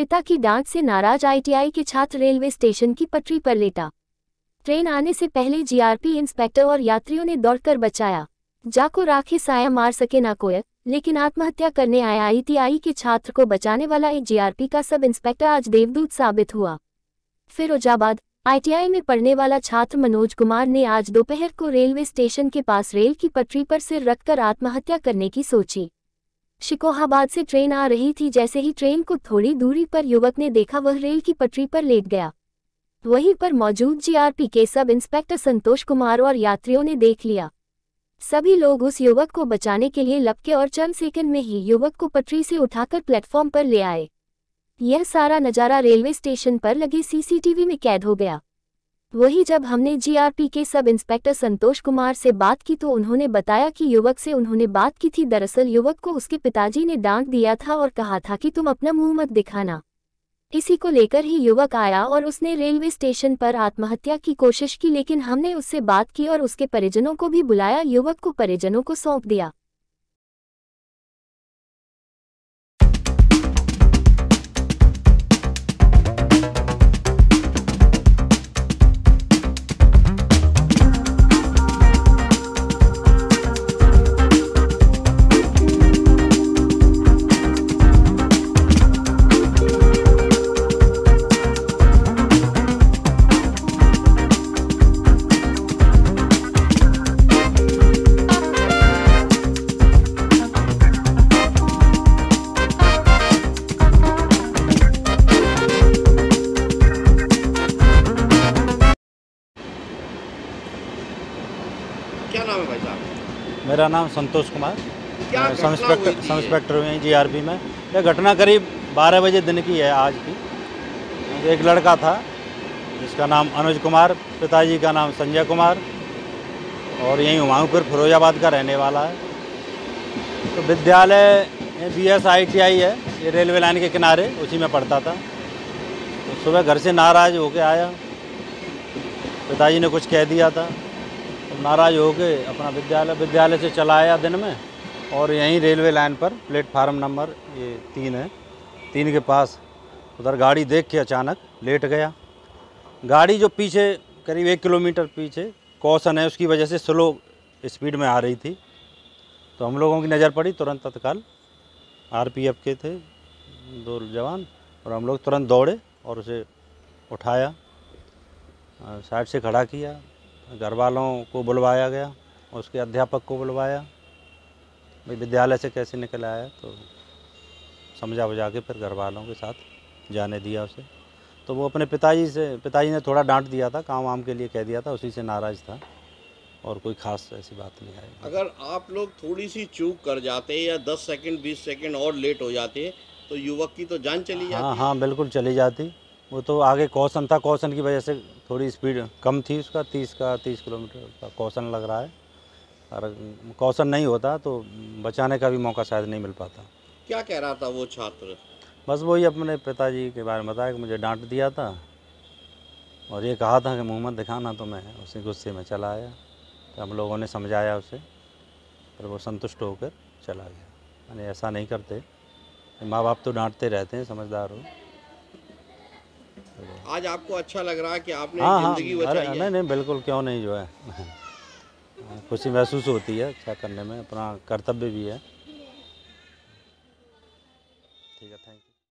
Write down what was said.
पिता की डांट से नाराज आईटीआई के छात्र रेलवे स्टेशन की पटरी पर लेटा ट्रेन आने से पहले जीआरपी इंस्पेक्टर और यात्रियों ने दौड़कर बचाया जाको राखी साया मार सके ना कोय लेकिन आत्महत्या करने आया आईटीआई के छात्र को बचाने वाला एक जीआरपी का सब इंस्पेक्टर आज देवदूत साबित हुआ फिरोजाबाद आईटीआई में पढ़ने वाला छात्र मनोज कुमार ने आज दोपहर को रेलवे स्टेशन के पास रेल की पटरी पर सिर रखकर आत्महत्या करने की सोची शिकोहाबाद से ट्रेन आ रही थी जैसे ही ट्रेन को थोड़ी दूरी पर युवक ने देखा वह रेल की पटरी पर लेट गया वहीं पर मौजूद जीआरपी के सब इंस्पेक्टर संतोष कुमार और यात्रियों ने देख लिया सभी लोग उस युवक को बचाने के लिए लपके और चंद सेकंड में ही युवक को पटरी से उठाकर प्लेटफॉर्म पर ले आए यह सारा नज़ारा रेलवे स्टेशन पर लगे सीसीटीवी में कैद हो गया वही जब हमने जीआरपी के सब इंस्पेक्टर संतोष कुमार से बात की तो उन्होंने बताया कि युवक से उन्होंने बात की थी दरअसल युवक को उसके पिताजी ने डांट दिया था और कहा था कि तुम अपना मुंह मत दिखाना इसी को लेकर ही युवक आया और उसने रेलवे स्टेशन पर आत्महत्या की कोशिश की लेकिन हमने उससे बात की और उसके परिजनों को भी बुलाया युवक को परिजनों को सौंप दिया क्या नाम है भाई साहब मेरा नाम संतोष Kumar sub inspector sub inspector हुए हैं जी आर में यह घटना करीब बारह बजे दिन की है आज की एक लड़का था जिसका नाम अनुज कुमार पिताजी का नाम संजय कुमार और यहीं हुमायूंपुर फिरोजाबाद का रहने वाला है तो विद्यालय B S I T I है ये रेलवे लाइन के किनारे उसी में पढ़ता था तो सुबह घर से नाराज़ होके आया पिताजी ने कुछ कह दिया था नाराज़ हो के अपना विद्यालय विद्यालय से चलाया दिन में और यहीं रेलवे लाइन पर प्लेटफार्म नंबर ये तीन है तीन के पास उधर गाड़ी देख के अचानक लेट गया गाड़ी जो पीछे करीब एक किलोमीटर पीछे कौशन है उसकी वजह से स्लो स्पीड में आ रही थी तो हम लोगों की नज़र पड़ी तुरंत तत्काल आरपीएफ के थे दो जवान और हम लोग तुरंत दौड़े और उसे उठाया साइड से खड़ा किया घर वालों को बुलवाया गया उसके अध्यापक को बुलवाया भाई विद्यालय से कैसे निकल आया तो समझा बुझा के फिर घर वालों के साथ जाने दिया उसे तो वो अपने पिताजी से पिताजी ने थोड़ा डांट दिया था काम वाम के लिए कह दिया था उसी से नाराज़ था और कोई खास ऐसी बात नहीं आई अगर आप लोग थोड़ी सी चूक कर जाते या दस सेकंड बीस सेकंड और लेट हो जाते तो युवक की तो जान चली हाँ, जाती हाँ हाँ बिल्कुल चली जाती वो तो आगे कौशन था कौशन की वजह से थोड़ी स्पीड कम थी उसका तीस का तीस किलोमीटर का कौशन लग रहा है और कौशन नहीं होता तो बचाने का भी मौका शायद नहीं मिल पाता क्या कह रहा था वो छात्र बस वही अपने पिताजी के बारे में बताया कि मुझे डांट दिया था और ये कहा था कि मोहम्मद दिखाना तो मैं उसी गुस्से में चला आया तो हम लोगों ने समझाया उसे पर वो संतुष्ट होकर चला गया मैंने ऐसा नहीं करते माँ बाप तो डांटते रहते हैं समझदार हो आज आपको अच्छा लग रहा है कि आपने हाँ हाँ अरे नहीं नहीं बिल्कुल क्यों नहीं जो है खुशी महसूस होती है अच्छा करने में अपना कर्तव्य भी है